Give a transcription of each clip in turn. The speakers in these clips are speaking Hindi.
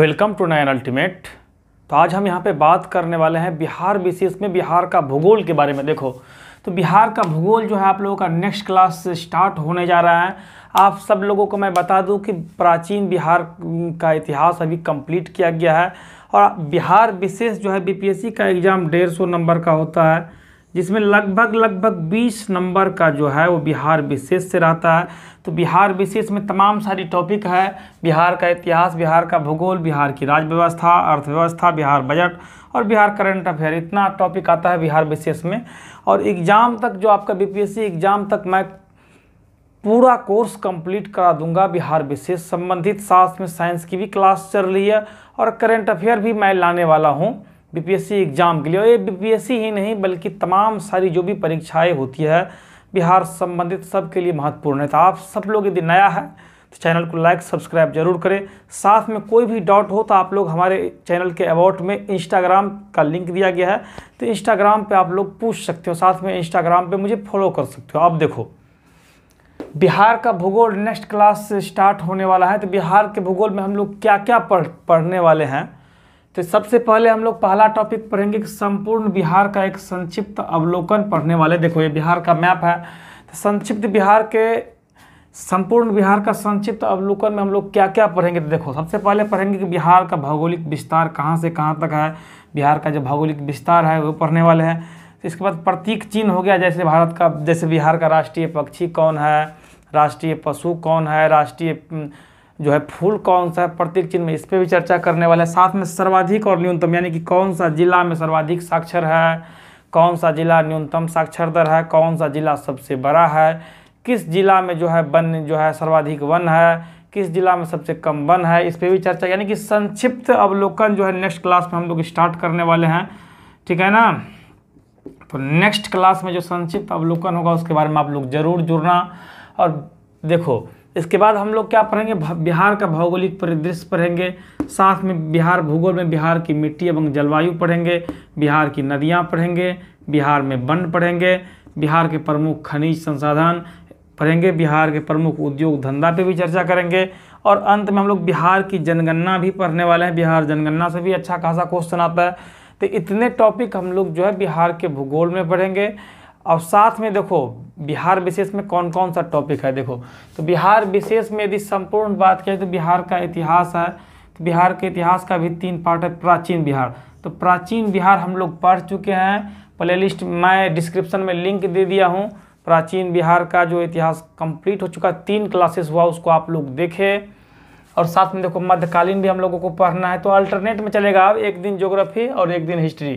वेलकम टू नाइन अल्टीमेट तो आज हम यहाँ पे बात करने वाले हैं बिहार विशेष में बिहार का भूगोल के बारे में देखो तो बिहार का भूगोल जो है आप लोगों का नेक्स्ट क्लास से स्टार्ट होने जा रहा है आप सब लोगों को मैं बता दूं कि प्राचीन बिहार का इतिहास अभी कंप्लीट किया गया है और बिहार विशेष जो है बीपीएससी का एग्ज़ाम डेढ़ सौ नंबर का होता है जिसमें लगभग लगभग 20 नंबर का जो है वो बिहार विशेष से रहता है तो बिहार विशेष में तमाम सारी टॉपिक है बिहार का इतिहास बिहार का भूगोल बिहार की राज्य व्यवस्था अर्थव्यवस्था बिहार बजट और बिहार करंट अफेयर इतना टॉपिक आता है बिहार विशेष में और एग्ज़ाम तक जो आपका बीपीएससी एग्ज़ाम तक मैं पूरा कोर्स कंप्लीट करा दूंगा बिहार विशेष संबंधित साथ में साइंस की भी क्लास चल रही है और करंट अफेयर भी मैं लाने वाला हूँ बीपीएससी एग्ज़ाम के लिए और ये बीपीएससी ही नहीं बल्कि तमाम सारी जो भी परीक्षाएं होती है बिहार संबंधित सब के लिए महत्वपूर्ण है तो आप सब लोग यदि नया है तो चैनल को लाइक सब्सक्राइब जरूर करें साथ में कोई भी डाउट हो तो आप लोग हमारे चैनल के अबाउट में इंस्टाग्राम का लिंक दिया गया है तो इंस्टाग्राम पर आप लोग पूछ सकते हो साथ में इंस्टाग्राम पर मुझे फॉलो कर सकते हो आप देखो बिहार का भूगोल नेक्स्ट क्लास से स्टार्ट होने वाला है तो बिहार के भूगोल में हम लोग क्या क्या पढ़ पढ़ने वाले हैं तो सबसे पहले हम लोग पहला टॉपिक पढ़ेंगे कि संपूर्ण बिहार का एक संक्षिप्त अवलोकन पढ़ने वाले देखो ये बिहार का मैप है तो संक्षिप्त बिहार के संपूर्ण बिहार का संक्षिप्त अवलोकन में हम लोग क्या क्या पढ़ेंगे तो देखो सबसे पहले पढ़ेंगे कि बिहार का भौगोलिक विस्तार कहाँ से कहाँ तक है बिहार का जो भौगोलिक विस्तार है वो पढ़ने वाले हैं तो इसके बाद प्रतीक चिन्ह हो गया जैसे भारत का जैसे बिहार का राष्ट्रीय पक्षी कौन है राष्ट्रीय पशु कौन है राष्ट्रीय जो है फूल कौन सा है प्रतीक चिन्ह में इस पर भी चर्चा करने वाले हैं साथ में सर्वाधिक और न्यूनतम यानी कि कौन सा जिला में सर्वाधिक साक्षर है कौन सा जिला न्यूनतम साक्षर दर है कौन सा जिला सबसे बड़ा है किस जिला में जो है वन जो है सर्वाधिक वन है किस जिला में सबसे कम वन है इस पर भी चर्चा यानी कि संक्षिप्त अवलोकन जो है नेक्स्ट क्लास में हम लोग स्टार्ट करने वाले हैं ठीक है ना तो नेक्स्ट क्लास में जो संक्षिप्त अवलोकन होगा उसके बारे में आप लोग जरूर जुड़ना और देखो इसके बाद हम लोग क्या पढ़ेंगे बिहार का भौगोलिक परिदृश्य पढ़ेंगे साथ में बिहार भूगोल में बिहार की मिट्टी एवं जलवायु पढ़ेंगे बिहार की नदियाँ पढ़ेंगे बिहार में वन पढ़ेंगे बिहार के प्रमुख खनिज संसाधन पढ़ेंगे बिहार के प्रमुख उद्योग धंधा पे भी चर्चा करेंगे और अंत में हम लोग बिहार की जनगणना भी पढ़ने वाले हैं बिहार जनगणना से भी अच्छा खासा क्वेश्चन आता है तो इतने टॉपिक हम लोग जो है बिहार के भूगोल में पढ़ेंगे और साथ में देखो बिहार विशेष में कौन कौन सा टॉपिक है देखो तो बिहार विशेष में यदि संपूर्ण बात करें तो बिहार का इतिहास है तो बिहार के इतिहास का भी तीन पार्ट है प्राचीन बिहार तो प्राचीन बिहार हम लोग पढ़ चुके हैं प्ले लिस्ट मैं डिस्क्रिप्शन में लिंक दे दिया हूँ प्राचीन बिहार का जो इतिहास कंप्लीट हो चुका तीन क्लासेस हुआ उसको आप लोग देखें और साथ में देखो मध्यकालीन भी हम लोगों को पढ़ना है तो अल्टरनेट में चलेगा अब एक दिन ज्योग्राफी और एक दिन हिस्ट्री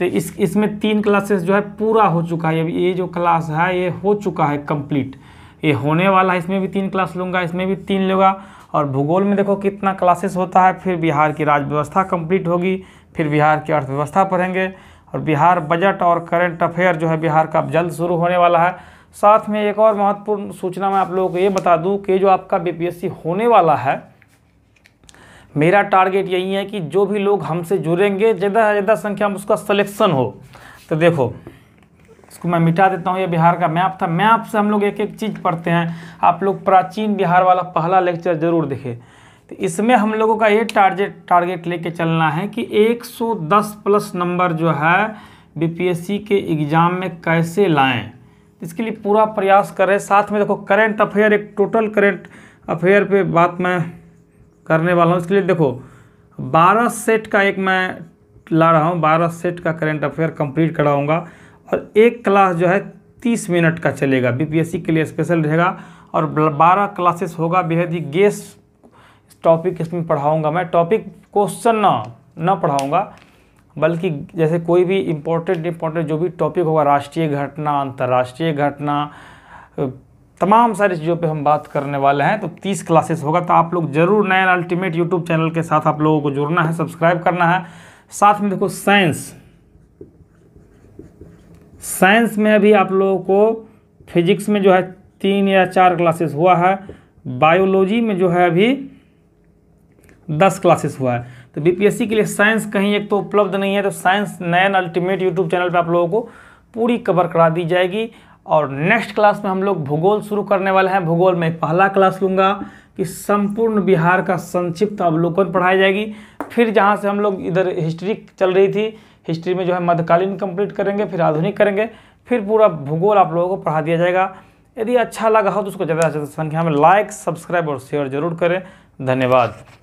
तो इस इसमें तीन क्लासेस जो है पूरा हो चुका है अभी ये जो क्लास है ये हो चुका है कंप्लीट ये होने वाला है इसमें भी तीन क्लास लूँगा इसमें भी तीन लूँगा और भूगोल में देखो कितना क्लासेस होता है फिर बिहार की राज्य व्यवस्था कम्प्लीट होगी फिर बिहार की अर्थव्यवस्था पढ़ेंगे और बिहार बजट और करेंट अफेयर जो है बिहार का जल्द शुरू होने वाला है साथ में एक और महत्वपूर्ण सूचना मैं आप लोगों को ये बता दूँ कि जो आपका बीपीएससी होने वाला है मेरा टारगेट यही है कि जो भी लोग हमसे जुड़ेंगे ज़्यादा से ज़्यादा संख्या में उसका सलेक्शन हो तो देखो इसको मैं मिटा देता हूँ ये बिहार का मैप था मैप से हम लोग एक एक चीज़ पढ़ते हैं आप लोग प्राचीन बिहार वाला पहला लेक्चर ज़रूर देखें तो इसमें हम लोगों का ये टारगेट टारगेट ले चलना है कि एक प्लस नंबर जो है बी के एग्ज़ाम में कैसे लाएँ इसके लिए पूरा प्रयास करें साथ में देखो करेंट अफेयर एक टोटल करेंट अफेयर पे बात मैं करने वाला हूँ इसके लिए देखो बारह सेट का एक मैं ला रहा हूँ बारह सेट का करेंट अफेयर कंप्लीट कराऊँगा और एक क्लास जो है तीस मिनट का चलेगा बीपीएससी के लिए स्पेशल रहेगा और बारह क्लासेस होगा बेहद ही गेस टॉपिक इसमें पढ़ाऊँगा मैं टॉपिक क्वेश्चन ना ना पढ़ाऊँगा बल्कि जैसे कोई भी इम्पोर्टेंट इम्पोर्टेंट जो भी टॉपिक होगा राष्ट्रीय घटना अंतर्राष्ट्रीय घटना तमाम सारी चीज़ों पे हम बात करने वाले हैं तो तीस क्लासेस होगा तो आप लोग जरूर नए अल्टीमेट यूट्यूब चैनल के साथ आप लोगों को जुड़ना है सब्सक्राइब करना है साथ में देखो साइंस साइंस में अभी आप लोगों को फिजिक्स में जो है तीन या चार क्लासेस हुआ है बायोलॉजी में जो है अभी दस क्लासेस हुआ है तो बीपीएससी के लिए साइंस कहीं एक तो उपलब्ध नहीं है तो साइंस नैन अल्टीमेट यूट्यूब चैनल पर आप लोगों को पूरी कवर करा दी जाएगी और नेक्स्ट क्लास में हम लोग भूगोल शुरू करने वाले हैं भूगोल में पहला क्लास लूँगा कि संपूर्ण बिहार का संक्षिप्त अवलोकन पढ़ाई जाएगी फिर जहाँ से हम लोग इधर हिस्ट्री चल रही थी हिस्ट्री में जो है मध्यकालीन कंप्लीट करेंगे फिर आधुनिक करेंगे फिर पूरा भूगोल आप लोगों को पढ़ा दिया जाएगा यदि अच्छा लगा हो तो उसको ज़्यादा से ज़्यादा संख्या में लाइक सब्सक्राइब और शेयर जरूर करें धन्यवाद